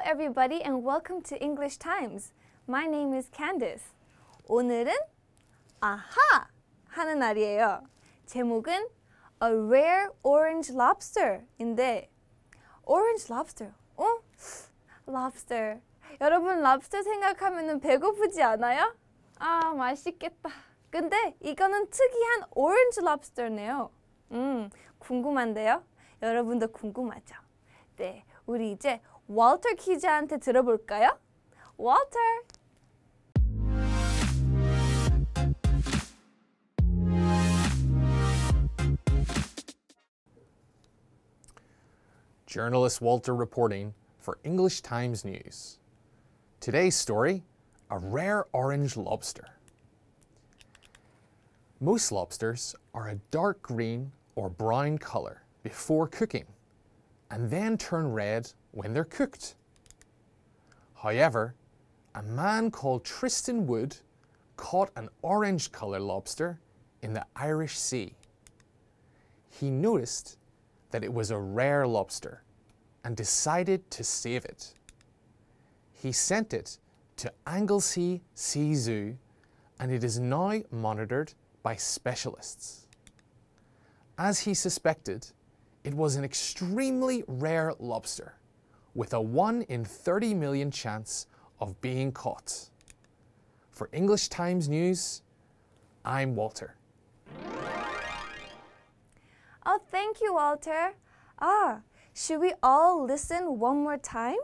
Hello everybody and welcome to English Times. My name is Candice. 오늘은 아하 하는 날이에요. 제목은 A Rare Orange Lobster인데 Orange Lobster. 어? Lobster. 여러분 랍스터 생각하면 배고프지 않아요? 아 맛있겠다. 근데 이거는 특이한 오렌지 랍스터네요. 음 궁금한데요? 여러분도 궁금하죠? 네, 우리 이제 Walter 키즈한테 들어볼까요? Walter. Journalist Walter reporting for English Times News. Today's story, a rare orange lobster. Most lobsters are a dark green or brine color before cooking and then turn red when they're cooked. However, a man called Tristan Wood caught an orange colour lobster in the Irish Sea. He noticed that it was a rare lobster and decided to save it. He sent it to Anglesey Sea Zoo and it is now monitored by specialists. As he suspected, it was an extremely rare lobster with a 1 in 30 million chance of being caught. For English Times News, I'm Walter. Oh, thank you, Walter. Ah, should we all listen one more time?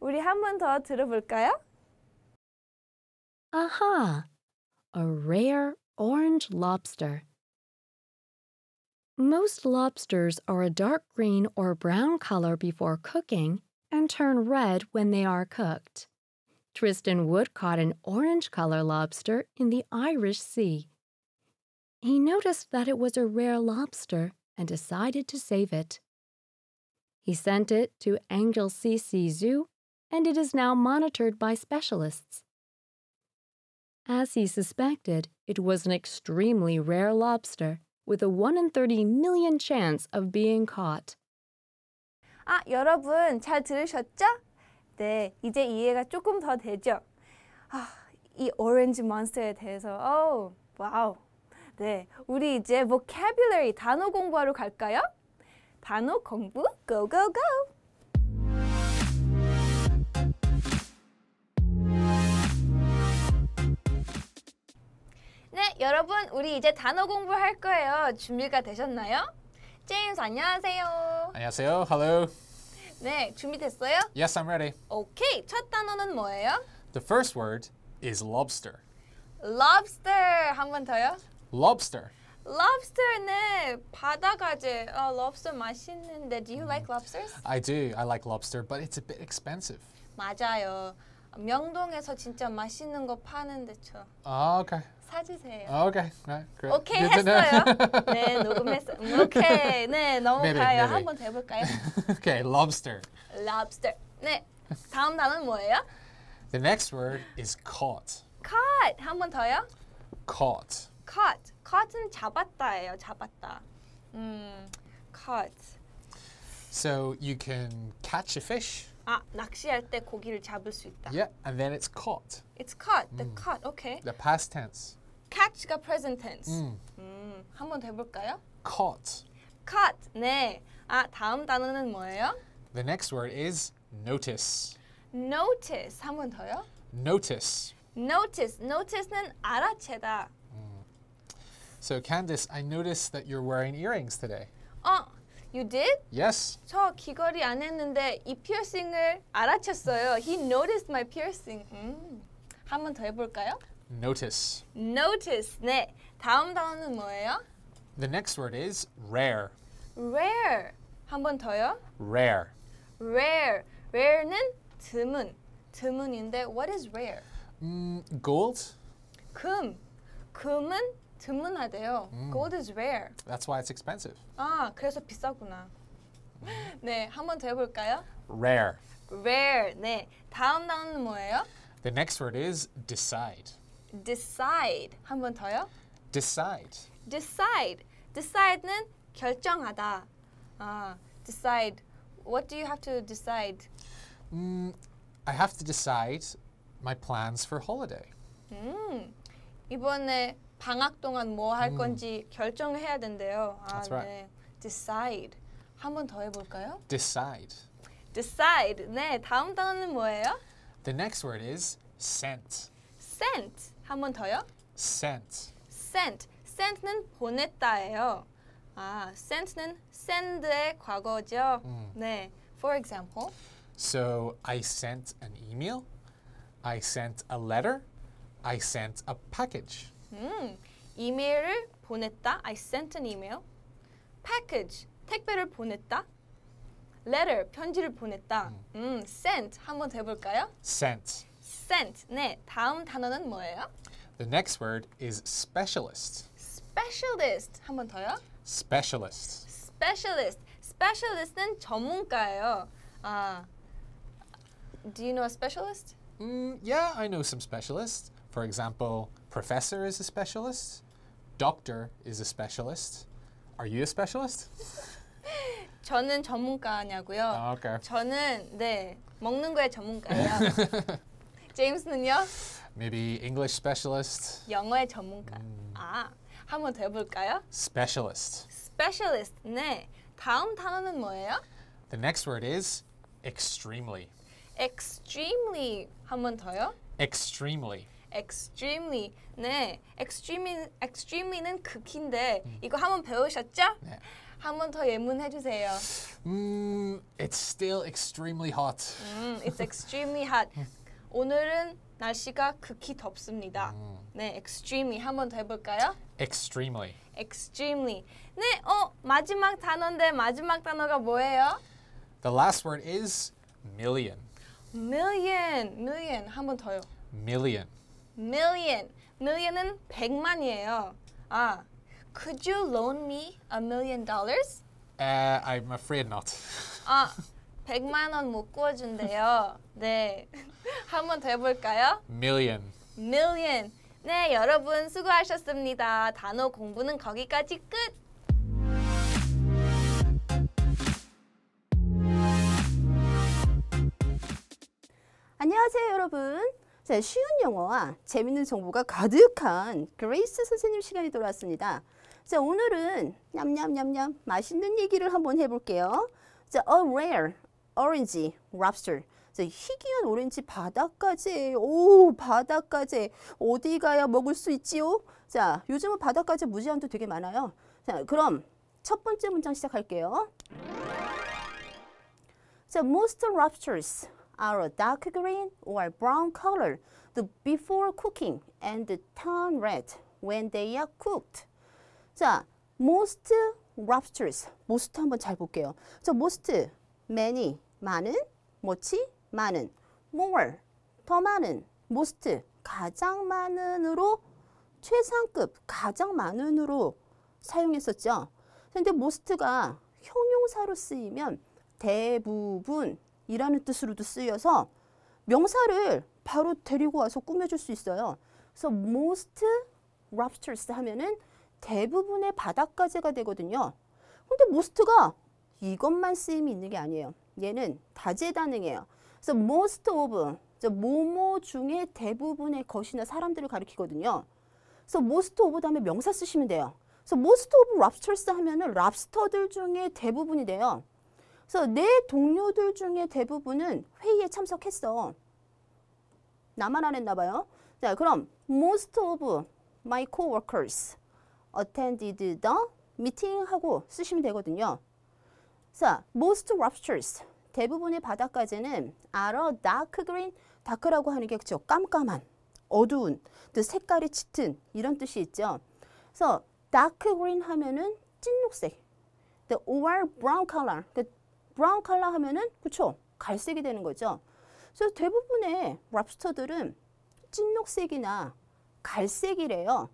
우리 한 번 더 들어볼까요? Aha! A rare orange lobster most lobsters are a dark green or brown color before cooking and turn red when they are cooked. Tristan Wood caught an orange color lobster in the Irish Sea. He noticed that it was a rare lobster and decided to save it. He sent it to Angel Anglesey Zoo, and it is now monitored by specialists. As he suspected, it was an extremely rare lobster with a 1 in 30 million chance of being caught. 아, 여러분 잘 들으셨죠? 네, 이제 이해가 조금 더 되죠? 아, 이 오렌지 몬스터에 대해서 오, 와우. 네, 우리 이제 vocabulary 단어 공부하러 갈까요? 단어 공부 고고고! 여러분 우리 이제 단어 공부할 거예요. 준비가 되셨나요? 제임스 안녕하세요. 안녕하세요. Hello. 네, 준비됐어요? Yes, I'm ready. 오케이. 첫 단어는 뭐예요? The first word is lobster. lobster 한 번 더요? lobster. lobster는 바다 가재. 어, lobster 맛있는데 do you like lobsters? I do. I like lobster, but it's a bit expensive. 맞아요. 명동에서 진짜 맛있는 거 파는데 저. 아, okay. 사주세요. 오케이. Okay. 그래. 오케이 했어요. 네, 녹음했어요. 음, 오케이. 네, 넘어가요. maybe. 한번 더 해볼까요? okay, lobster. Lobster. 네, 다음 단어는 뭐예요? The next word is caught. Caught. 한 번 더요. Caught. Caught. Caught은 잡았다예요. 잡았다. 음, caught. So you can catch a fish. 아, 낚시할 때 고기를 잡을 수 있다. Yeah, and then it's caught. It's caught. The mm. caught. Okay. The past tense. catch가 present tense. 음. Mm. 음, 한번 더 해볼까요? Caught. Caught. 네. 아, 다음 단어는 뭐예요? The next word is notice. Notice. 한 번 더요? Notice. Notice. Notice는 알아채다. Mm. So Candice, I noticed that you're wearing earrings today. 어, you did? Yes. 저 귀걸이 안 했는데 이 피어싱을 알아챘어요. He noticed my piercing. 음. 한 번 더 해볼까요? Notice. Notice. 네. 다음 단어는 뭐예요? The next word is rare. Rare. 한 번 더요? Rare. Rare. Rare는 드문. 드문인데 what is rare? 음, gold. 금. 금은 드문하대요. Mm. Gold is rare. That's why it's expensive. 아, 그래서 비싸구나. 네, 한번 번 Rare. Rare. 네, 다음 단어는 뭐예요? The next word is decide. Decide. 한번 더요? Decide. Decide. Decide는 결정하다. 아, decide. What do you have to decide? Mm, I have to decide my plans for holiday. 음, 이번에 방학 동안 뭐할 음. 건지 결정을 해야 된대요. 아, That's right. 네. decide. 한 번 더 해볼까요? Decide. decide. 네, 다음 단어는 뭐예요? The next word is sent. sent. 한 번 더요? sent. sent. sent는 보냈다예요. 아, sent는 send의 과거죠. 음. 네. For example. So I sent an email. I sent a letter. I sent a package. 음, 이메일을 보냈다. I sent an email. package, 택배를 보냈다. letter, 편지를 보냈다. 음, sent 한번 더 해볼까요? Sent. Sent. 네, 다음 단어는 뭐예요? The next word is specialist. Specialist. 한번 더요? Specialist. Specialist. Specialist는 전문가예요. 아, do you know a specialist? Mm, yeah, I know some specialists. For example, professor is a specialist, doctor is a specialist. Are you a specialist? 저는 전문가냐고요. Oh, okay. 저는 네 먹는 거에 전문가예요. 제임스는요? Maybe English specialist. 영어의 전문가. Mm. 아, 한번 더 해볼까요? Specialist. Specialist. 네. 다음 단어는 뭐예요? The next word is extremely. Extremely. 한번 더요? Extremely. extremely. 네, extremely, extremely는 극인데 음. 이거 한번 배우셨죠? 네. 한 번 더 예문해 주세요. 음, it's still extremely hot. 음, it's extremely hot. 오늘은 날씨가 극히 덥습니다. 음. 네, extremely 한번 더 해볼까요? extremely. extremely. 네, 어 마지막 단어인데 마지막 단어가 뭐예요? The last word is million. million, million 한번 더요. million. million. million은 100만이에요. 아, could you loan me a million dollars? Uh, I'm afraid not. 아, 100만 원못 구워준대요. 네, 한 번 더 해볼까요? million. million. 네, 여러분 수고하셨습니다. 단어 공부는 거기까지 끝! 안녕하세요, 여러분. 자, 쉬운 영어와 재밌는 정보가 가득한 그레이스 선생님 시간이 돌아왔습니다. 자, 오늘은 냠냠냠냠 맛있는 얘기를 한번 해볼게요. 자, a rare orange lobster. 자, 희귀한 오렌지 바다까지, 오, 바다까지 어디 가야 먹을 수 있지요? 자, 요즘은 바다까지 무제한도 되게 많아요. 자, 그럼 첫 번째 문장 시작할게요. 자, most lobsters are a dark green or brown color the before cooking and turn red when they are cooked. 자, most lobsters, most 한번 잘 볼게요. 자, most, many, 많은, 뭐치, 많은, more, 더 많은, most, 가장 많은으로 최상급, 가장 많은으로 사용했었죠. 그데 most가 형용사로 쓰이면 대부분 이라는 뜻으로도 쓰여서 명사를 바로 데리고 와서 꾸며줄 수 있어요. 그래서 most l o b t e r s 하면은 대부분의 바닥까지가 되거든요. 근데 most가 이것만 쓰임이 있는 게 아니에요. 얘는 다재다능해요. 그래서 most of, 모모 중에 대부분의 것이나 사람들을 가리키거든요. 그래서 most of 다음에 명사 쓰시면 돼요. 그래서 most of l o b t e r s 하면은 랍스터들 중에 대부분이 돼요. 그래서 내 동료들 중에 대부분은 회의에 참석했어. 나만 안 했나 봐요. 자, 그럼 most of my coworkers attended the meeting 하고 쓰시면 되거든요. 자, most ruptures 대부분의 바다까지는 are dark green, 다크라고 하는 게 그죠? 깜깜한, 어두운, 또 색깔이 짙은 이런 뜻이 있죠. 그래서 dark green 하면은 찐녹색, the or brown color, 그 브라운 컬러 하면은 그쵸? 갈색이 되는 거죠. 그래서 대부분의 랍스터들은 찐녹색이나 갈색이래요.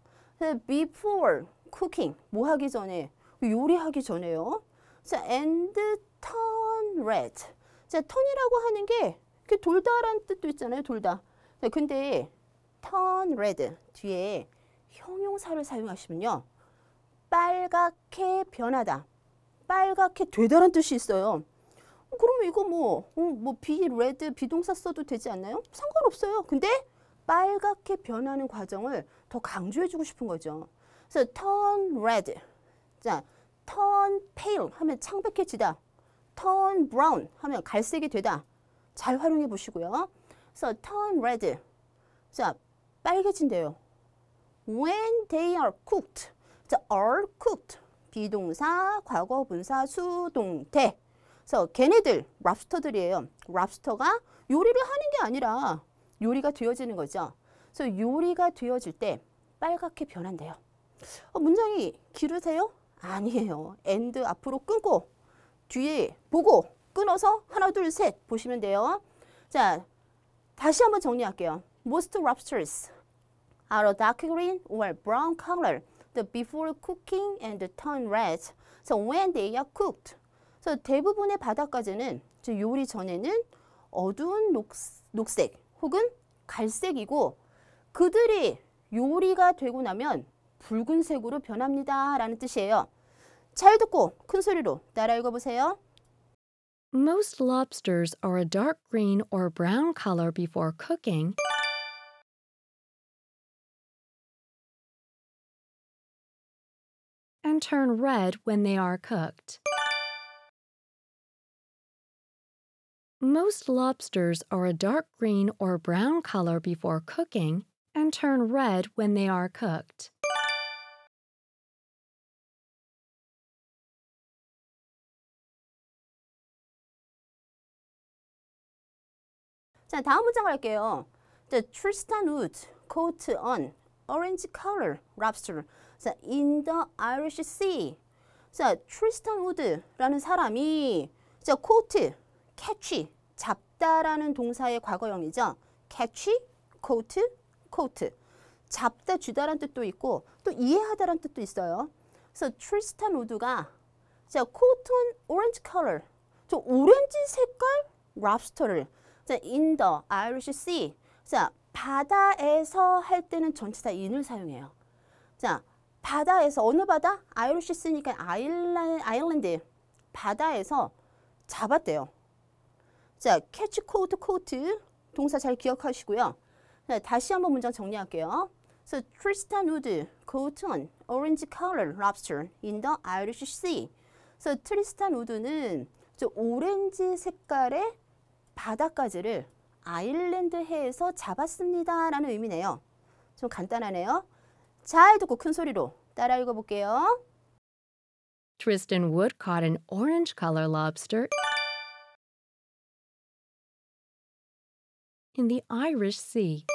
before cooking, 뭐 하기 전에, 요리하기 전에요. 자, and turn red. 자, 턴이라고 하는 게 이렇게 돌다라는 뜻도 있잖아요. 돌다. 네, 근데 turn red 뒤에 형용사를 사용하시면요. 빨갛게 변하다. 빨갛게 되다란 뜻이 있어요. 그러면 이거 뭐, 어, 뭐, be, red, 비동사 써도 되지 않나요? 상관없어요. 근데 빨갛게 변하는 과정을 더 강조해주고 싶은 거죠. 그래서 turn red. 자, turn pale 하면 창백해지다. turn brown 하면 갈색이 되다. 잘 활용해 보시고요. 그래서 turn red. 자, 빨개진대요. When they are cooked. 자, are cooked. 비동사, 과거 분사, 수동태. 그래서 걔네들 랍스터들이에요. 랍스터가 요리를 하는 게 아니라 요리가 되어지는 거죠. 그래서 요리가 되어질 때 빨갛게 변한대요. 어, 문장이 길으세요? 아니에요. 엔드 앞으로 끊고 뒤에 보고 끊어서 하나 둘 셋 보시면 돼요. 자 다시 한번 정리할게요. Most lobsters are dark green or brown color the before cooking and turn red. So when they are cooked. So 대부분의 바다까지는 요리 전에는 어두운 녹색 혹은 갈색이고 그들이 요리가 되고 나면 붉은색으로 변합니다. 라는 뜻이에요. 잘 듣고 큰 소리로 따라 읽어보세요. Most lobsters are a dark green or brown color before cooking turn red when they are cooked. Most lobsters are a dark green or brown color before cooking and turn red when they are cooked. 자, 다음 The Tristan Wood coat on orange color lobster 자, in the Irish Sea. 자, 트리스탄 우드라는 사람이 자, 코트, 캐치, 잡다라는 동사의 과거형이죠. 캐치, 코트, 코트. 잡다, 주다란 뜻도 있고 또 이해하다란 뜻도 있어요. 그래서 트리스탄 우드가 자, 코튼 오렌지 컬러. 저 오렌지 색깔 랍스터를 자, in the Irish Sea. 자, 바다에서 할 때는 전체다 in을 사용해요. 자, 바다에서 어느 바다? IOC 쓰니까 아일랜, 아일랜드 바다에서 잡았대요. 자, 캐치 코트 코트 동사 잘 기억하시고요. 자, 네, 다시 한번 문장 정리할게요. So Tristan would c a t an orange color lobster in the Irish Sea. So 트리스탄 우드는 오렌지 색깔의 바다까지를 아일랜드 해에서 잡았습니다라는 의미네요. 좀 간단하네요. 잘 듣고 큰 소리로 따라 읽어볼게요. Tristan Wood caught an orange color lobster in the Irish Sea.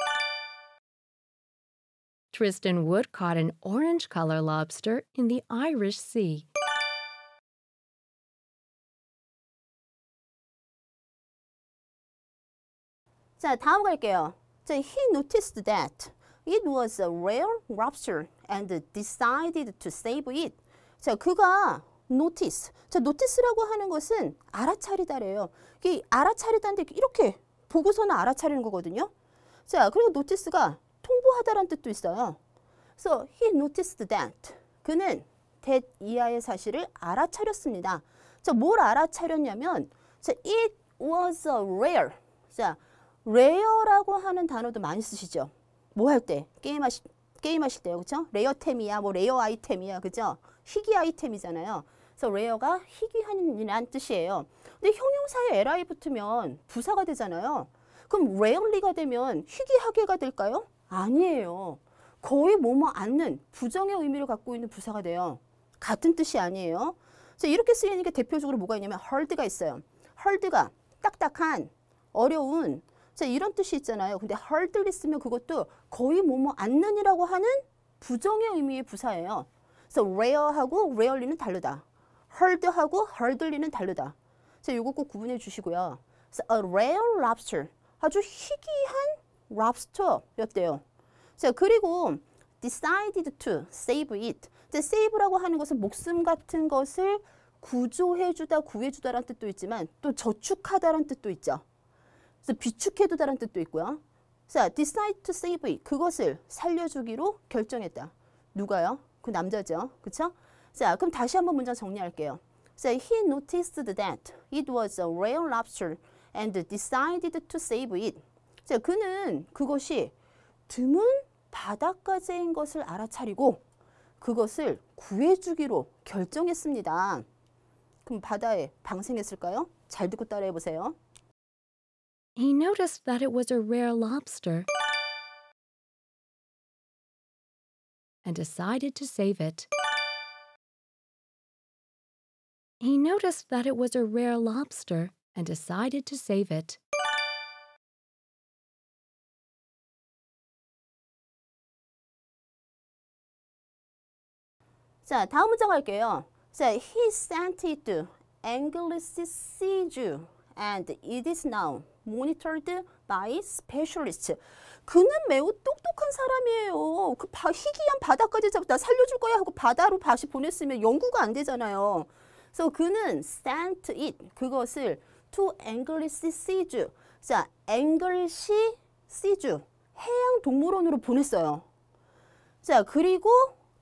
Tristan Wood caught an orange color lobster in the Irish Sea. 자, 다음 갈게요. 자, he noticed that. It was a rare lobster and decided to save it. 자, 그가 notice. 자, notice라고 하는 것은 알아차리다래요. 이 알아차리다인데 이렇게 보고서는 알아차리는 거거든요. 자, 그리고 notice가 통보하다라는 뜻도 있어요. So he noticed that. 그는 that 이하의 사실을 알아차렸습니다. 자, 뭘 알아차렸냐면 자, it was a rare. 자, rare라고 하는 단어도 많이 쓰시죠. 뭐할 때? 게임하시, 게임하실 때요. 그쵸 레어템이야, 뭐 레어 아이템이야. 그죠? 희귀 아이템이잖아요. 그래서 레어가 희귀한이란 뜻이에요. 근데 형용사에 li 붙으면 부사가 되잖아요. 그럼 레어리가 되면 희귀하게가 될까요? 아니에요. 거의 뭐뭐 않는 부정의 의미를 갖고 있는 부사가 돼요. 같은 뜻이 아니에요. 그래서 이렇게 쓰이는 게 대표적으로 뭐가 있냐면 hard가 있어요. hard가 딱딱한, 어려운, 자, 이런 뜻이 있잖아요. 근데 hardly 쓰면 그것도 거의 뭐뭐 않는이라고 하는 부정의 의미의 부사예요. 그래서 rare하고 rarely는 다르다. hard하고 hardly는 다르다. 자, 요거 꼭 구분해 주시고요. a rare lobster. 아주 희귀한 랍스터였대요. 자, 그리고 decided to save it. 이 save라고 하는 것은 목숨 같은 것을 구조해주다, 구해주다라는 뜻도 있지만 또 저축하다라는 뜻도 있죠. 그래서 비축해도 다는 뜻도 있고요. 자, decide to save 그것을 살려주기로 결정했다. 누가요? 그 남자죠. 그쵸? 자, 그럼 다시 한번 문장 정리할게요. 자, he noticed that it was a rare lobster and decided to save it. 자, 그는 그것이 드문 바닷가재인 것을 알아차리고 그것을 구해주기로 결정했습니다. 그럼 바다에 방생했을까요? 잘 듣고 따라해보세요. He noticed that it was a rare lobster and decided to save it. He noticed that it was a rare lobster and decided to save it. 자, 다음 문장 할게요. So he sent it to Anglesey Sea Jew and it is now monitored by specialist. 그는 매우 똑똑한 사람이에요. 그 바, 희귀한 바다까지 잡다 살려줄 거야 하고 바다로 다시 보냈으면 연구가 안 되잖아요. 그래서 그는 sent it 그것을 to English Seas. 자, English Seas 해양 동물원으로 보냈어요. 자, 그리고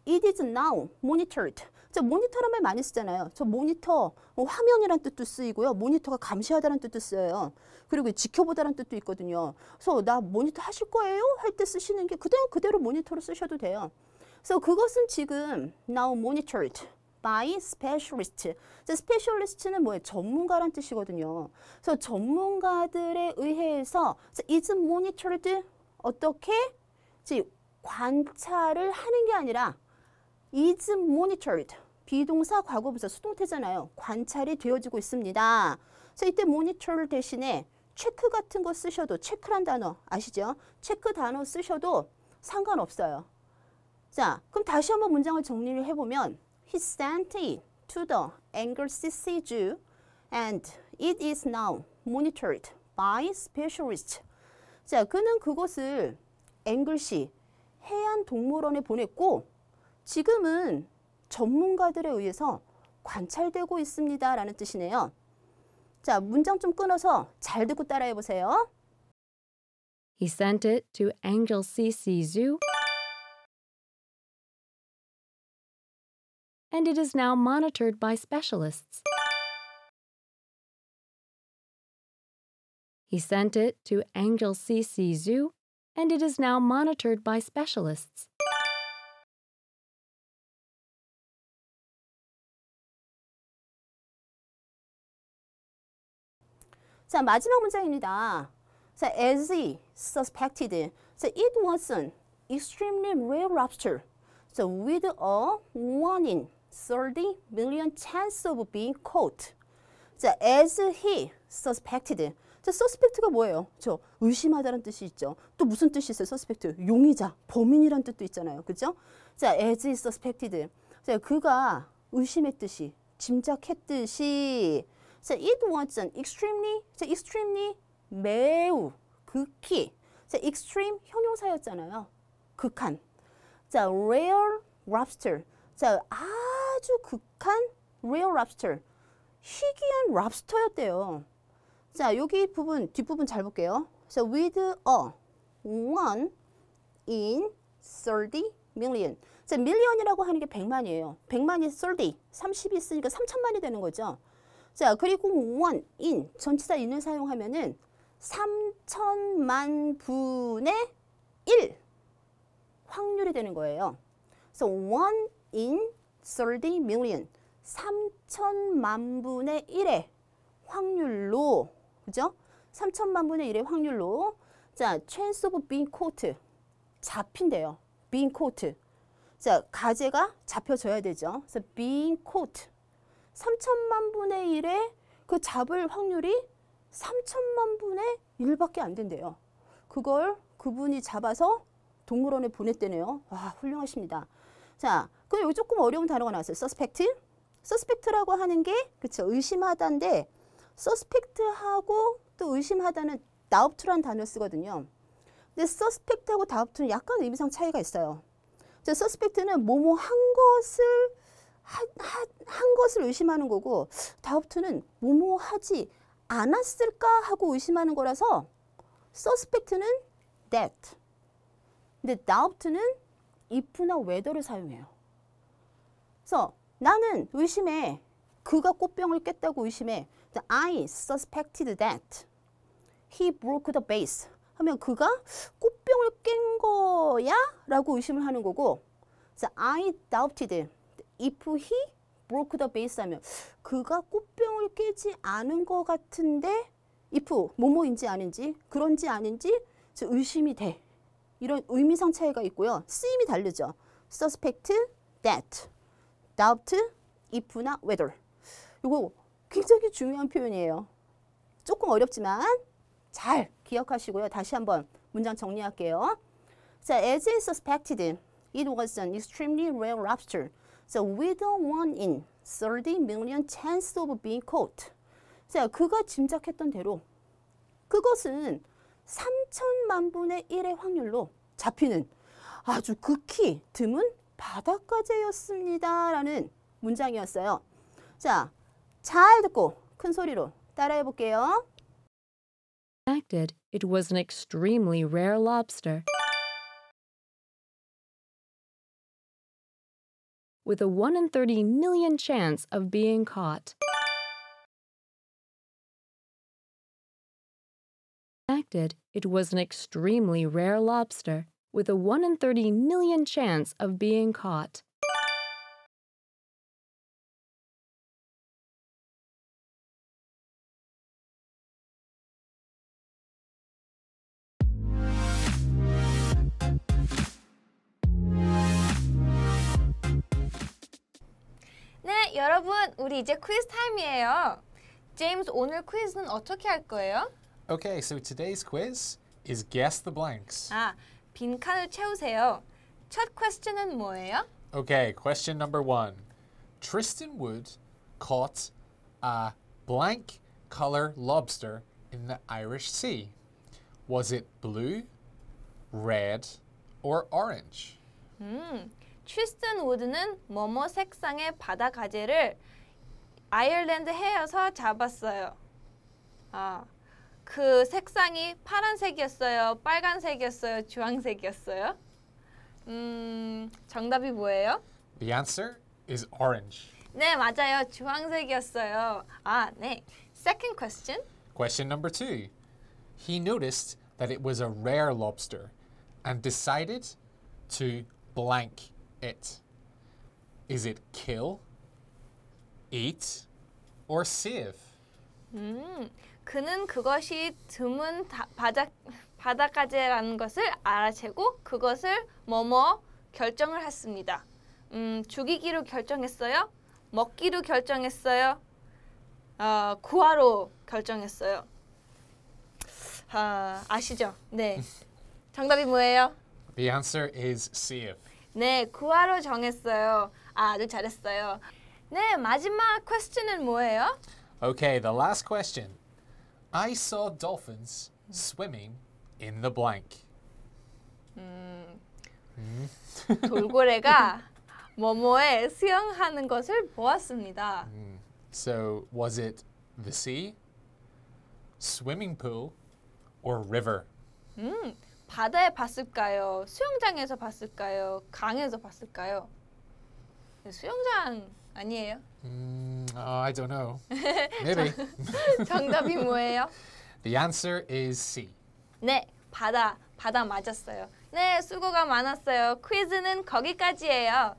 it is now monitored. 자, 모니터란 말 많이 쓰잖아요. 저 모니터, 뭐 화면이란 뜻도 쓰이고요. 모니터가 감시하다는 뜻도 쓰여요. 그리고 지켜보다는 뜻도 있거든요. 그래서 나 모니터 하실 거예요? 할 때 쓰시는 게 그냥 그대로 모니터로 쓰셔도 돼요. 그래서 그것은 지금 now monitored by specialist. 스페셜리스트는 뭐예요? 전문가란 뜻이거든요. 그래서 전문가들에 의해서 is monitored 어떻게 관찰을 하는 게 아니라 is monitored 비동사 과거분사 수동태잖아요. 관찰이 되어지고 있습니다. 그래서 이때 모니터를 대신에 체크 같은 거 쓰셔도 체크란 단어 아시죠? 체크 단어 쓰셔도 상관없어요. 자, 그럼 다시 한번 문장을 정리를 해보면 He sent it to the Anglesey Sea and it is now monitored by specialists. 자, 그는 그것을 앵글시 해안 동물원에 보냈고 지금은 전문가들에 의해서 관찰되고 있습니다. 라는 뜻이네요. 자, 문장 좀 끊어서 잘 듣고 따라해 보세요. He sent it to Angel CC Zoo. And it is now monitored by specialists. He sent it to Angel CC Zoo, and it is now monitored by specialists. 자, 마지막 문장입니다. 자, as he suspected. 자, it was an extremely rare lobster. 자, with a one in 30 million chance of being caught. 자, as he suspected. 자, suspect가 뭐예요? 저 의심하다라는 뜻이 있죠. 또 무슨 뜻이 있어요? suspect. 용의자, 범인이란 뜻도 있잖아요. 그죠? 자, as he suspected. 자, 그가 의심했듯이, 짐작했듯이 So it was an extremely, so extremely 매우 극히. 자, extreme 형용사였잖아요. 극한. 자, rare lobster. 자, 아주 극한 rare lobster. 희귀한 랍스터였대요. 자, 여기 부분, 뒷부분 잘 볼게요. 자, so with a one in 30 million. 자, million이라고 하는 게 100만이에요. 100만이 30, 30이 있으니까 3천만이 되는 거죠. 자, 그리고 원, 인, 전치사 인을 사용하면은 3천만 분의 1 확률이 되는 거예요. 그래서 o n 30 million, 3천만 분의 1의 확률로, 그죠? 3천만 분의 1의 확률로 자, chance of being caught, 잡힌대요. being caught. 자, 가제가 잡혀져야 되죠. 그래서 being caught. 3천만 분의 1에 그 잡을 확률이 3천만 분의 1밖에 안 된대요. 그걸 그분이 잡아서 동물원에 보냈대네요. 와, 훌륭하십니다. 자, 그 여기 조금 어려운 단어가 나왔어요. 서스펙트. 서스펙트라고 하는 게 그쵸 의심하다인데 서스펙트하고 또 의심하다는 다우트란 단어 쓰거든요. 근데 서스펙트하고 다우트는 약간 의미상 차이가 있어요. 자, 서스펙트는 뭐뭐 한 것을 하, 하, 한 것을 의심하는 거고 다우트는 뭐뭐 하지 않았을까 하고 의심하는 거라서 서스펙트는 that 근데 doubt는 if나 whether를 사용해요. 그래서 나는 의심해. 그가 꽃병을 깼다고 의심해. I suspected that he broke the b a s e 하면 그가 꽃병을 깬 거야? 라고 의심을 하는 거고 I doubted if he broke the vase 하면 그가 꽃병을 깨지 않은 것 같은데 if 뭐뭐인지 아닌지 그런지 아닌지 의심이 돼 이런 의미상 차이가 있고요. 쓰임이 다르죠. suspect, that, doubt, if나 whether 이거 굉장히 중요한 표현이에요. 조금 어렵지만 잘 기억하시고요. 다시 한번 문장 정리할게요. 자, as is suspected, it was an extremely rare lobster. So we don't want in 30 million chance of being caught. 자, 그가 짐작했던 대로 그것은 3천만 분의 1의 확률로 잡히는 아주 극히 드문 바닷가재였습니다. 라는 문장이었어요. 자, 잘 듣고 큰 소리로 따라해 볼게요. It was an extremely rare lobster. with a 1 in 30 million chance of being caught. Acted, it was an extremely rare lobster with a 1 in 30 million chance of being caught. 여러분, 우리 이제 퀴즈 타임이에요. 제임스, 오늘 퀴즈는 어떻게 할 거예요? Okay, so today's quiz is guess the blanks. 아, 빈칸을 채우세요. 첫 퀘스천은 뭐예요? Okay, question number one. Tristan Wood caught a blank color lobster in the Irish Sea. Was it blue, red, or orange? 음, hmm. 트리스탄 우드는 뭐뭐 색상의 바다 가재를 아일랜드 해에서 잡았어요. 아, 그 색상이 파란색이었어요? 빨간색이었어요? 주황색이었어요? 음, 정답이 뭐예요? The answer is orange. 네, 맞아요. 주황색이었어요. 아, 네. Second question. Question number two. He noticed that it was a rare lobster and decided to blank it? Is it kill, eat, or sieve? 음, 그는 그것이 드문 다, 바닥 바닥까지라는 것을 알아채고 그것을 뭐뭐 결정을 했습니다. 음, 죽이기로 결정했어요. 먹기로 결정했어요. 어, 구하로 결정했어요. 아, 아시죠? 네. 정답이 뭐예요? The answer is sieve. 네, 구화로 정했어요. 아, 아주 잘했어요. 네, 마지막 퀘스천은 뭐예요? Okay, the last question. I saw dolphins swimming in the blank. 음, 음? 돌고래가 뭐뭐에 수영하는 것을 보았습니다. 음. So, was it the sea, swimming pool, or river? 음, 바다에 봤을까요? 수영장에서 봤을까요? 강에서 봤을까요? 네, 수영장 아니에요? m 음, uh, 아, I don't know. Maybe. 정답이 뭐예요? The answer is C. 네, 바다. 바다 맞았어요. 네, 수고가 많았어요. 퀴즈는 거기까지예요.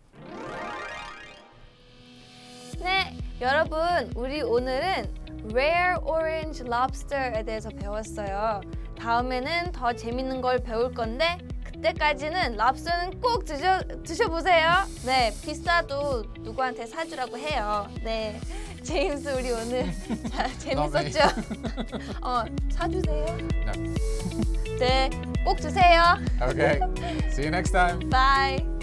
네, 여러분 우리 오늘은 Rare Orange Lobster에 대해서 배웠어요. 다음에는 더 재밌는 걸 배울 건데 그때까지는 랍스는 꼭 드셔, 드셔보세요. 네, 비싸도 누구한테 사주라고 해요. 네, 제임스 우리 오늘 재밌었죠? 어, 사주세요. 네, 네 꼭 드세요. Okay, see you next time. Bye.